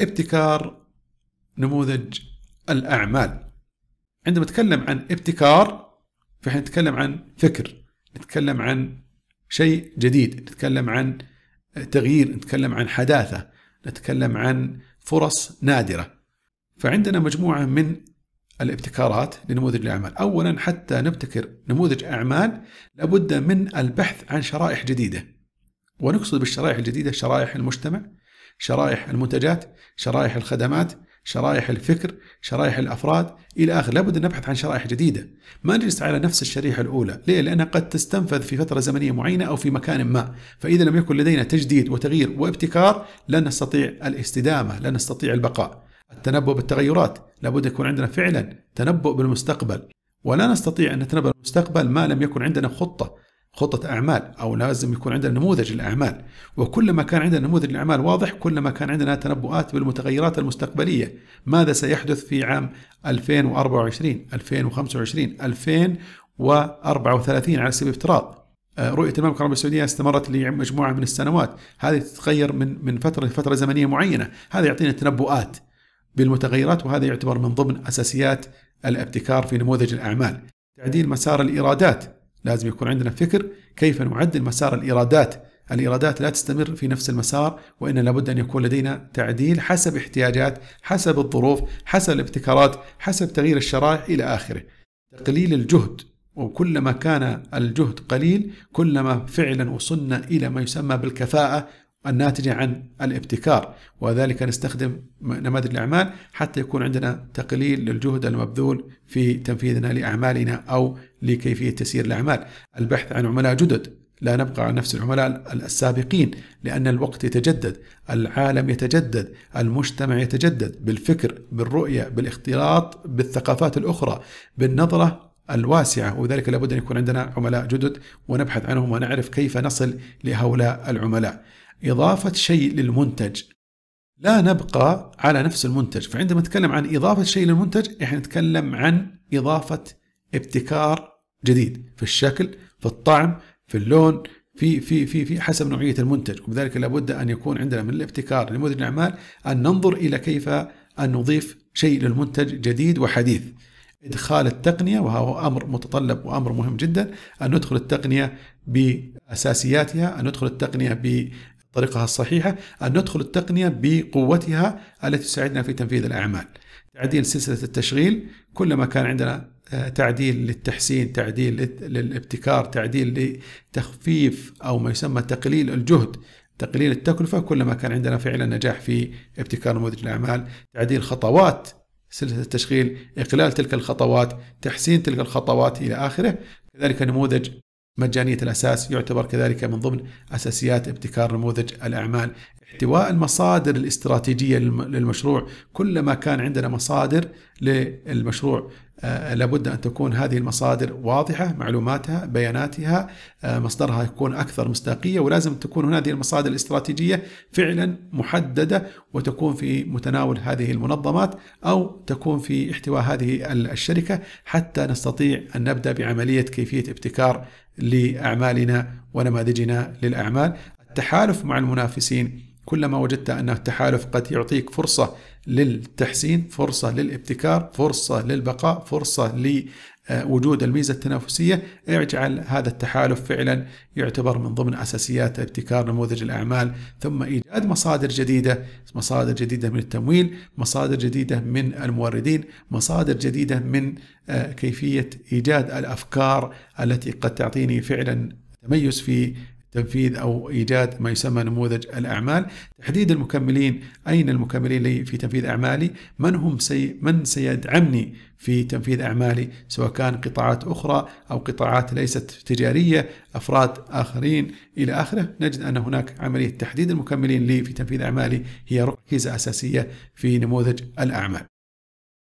ابتكار نموذج الأعمال عندما نتكلم عن ابتكار فإحنا نتكلم عن فكر نتكلم عن شيء جديد نتكلم عن تغيير نتكلم عن حداثة نتكلم عن فرص نادرة فعندنا مجموعة من الابتكارات لنموذج الأعمال أولا حتى نبتكر نموذج أعمال لابد من البحث عن شرائح جديدة ونقصد بالشرائح الجديدة شرائح المجتمع شرائح المنتجات شرائح الخدمات شرائح الفكر شرائح الافراد الى اخره لابد ان نبحث عن شرائح جديده ما نجلس على نفس الشريحه الاولى ليه لانها قد تستنفذ في فتره زمنيه معينه او في مكان ما فاذا لم يكن لدينا تجديد وتغيير وابتكار لن نستطيع الاستدامه لن نستطيع البقاء التنبؤ بالتغيرات لابد يكون عندنا فعلا تنبؤ بالمستقبل ولا نستطيع ان نتنبأ بالمستقبل ما لم يكن عندنا خطه خطة أعمال أو لازم يكون عندنا نموذج الأعمال وكلما كان عندنا نموذج الأعمال واضح كلما كان عندنا تنبؤات بالمتغيرات المستقبلية ماذا سيحدث في عام 2024 2025 2034 على سبيل الافتراض آه، رؤية المملكة العربية السعودية استمرت لمجموعة من السنوات هذه تتغير من من فترة لفترة زمنية معينة هذا يعطينا تنبؤات بالمتغيرات وهذا يعتبر من ضمن أساسيات الابتكار في نموذج الأعمال تعديل مسار الإيرادات لازم يكون عندنا فكر كيف نعدل مسار الإيرادات الإيرادات لا تستمر في نفس المسار وإن لابد أن يكون لدينا تعديل حسب احتياجات حسب الظروف حسب الابتكارات حسب تغيير الشرائح إلى آخره تقليل الجهد وكلما كان الجهد قليل كلما فعلا وصلنا إلى ما يسمى بالكفاءة الناتجة عن الابتكار وذلك نستخدم نماذج الأعمال حتى يكون عندنا تقليل للجهد المبذول في تنفيذنا لأعمالنا أو لكيفية تسيير الأعمال البحث عن عملاء جدد لا نبقى على نفس العملاء السابقين لأن الوقت يتجدد العالم يتجدد المجتمع يتجدد بالفكر بالرؤية بالاختلاط بالثقافات الأخرى بالنظرة الواسعة وذلك لابد أن يكون عندنا عملاء جدد ونبحث عنهم ونعرف كيف نصل لهؤلاء العملاء إضافة شيء للمنتج لا نبقى على نفس المنتج فعندما نتكلم عن إضافة شيء للمنتج إحنا نتكلم عن إضافة ابتكار جديد في الشكل في الطعم في اللون في في في في حسب نوعيه المنتج وبذلك لابد ان يكون عندنا من الابتكار لمدير الاعمال ان ننظر الى كيف ان نضيف شيء للمنتج جديد وحديث ادخال التقنيه وهو امر متطلب وامر مهم جدا ان ندخل التقنيه باساسياتها ان ندخل التقنيه طريقها الصحيحة أن ندخل التقنية بقوتها التي تساعدنا في تنفيذ الأعمال تعديل سلسلة التشغيل كلما كان عندنا آه، تعديل للتحسين تعديل للابتكار تعديل لتخفيف أو ما يسمى تقليل الجهد تقليل التكلفة كلما كان عندنا فعلا نجاح في ابتكار نموذج الأعمال تعديل خطوات سلسلة التشغيل إقلال تلك الخطوات تحسين تلك الخطوات إلى آخره كذلك نموذج مجانية الأساس يعتبر كذلك من ضمن أساسيات ابتكار نموذج الأعمال احتواء المصادر الاستراتيجية للمشروع كلما كان عندنا مصادر للمشروع آه، لابد أن تكون هذه المصادر واضحة معلوماتها بياناتها آه، مصدرها يكون أكثر مصداقية ولازم تكون هذه المصادر الاستراتيجية فعلا محددة وتكون في متناول هذه المنظمات أو تكون في احتواء هذه الشركة حتى نستطيع أن نبدأ بعملية كيفية ابتكار لأعمالنا ونماذجنا للأعمال التحالف مع المنافسين كلما وجدت أن التحالف قد يعطيك فرصة للتحسين فرصة للابتكار فرصة للبقاء فرصة لوجود الميزة التنافسية اجعل هذا التحالف فعلا يعتبر من ضمن أساسيات ابتكار نموذج الأعمال ثم إيجاد مصادر جديدة مصادر جديدة من التمويل مصادر جديدة من الموردين مصادر جديدة من آه، كيفية إيجاد الأفكار التي قد تعطيني فعلا تميز في تنفيذ او ايجاد ما يسمى نموذج الاعمال، تحديد المكملين، اين المكملين لي في تنفيذ اعمالي؟ من هم سي من سيدعمني في تنفيذ اعمالي سواء كان قطاعات اخرى او قطاعات ليست تجاريه، افراد اخرين الى اخره، نجد ان هناك عمليه تحديد المكملين لي في تنفيذ اعمالي هي ركيزه اساسيه في نموذج الاعمال.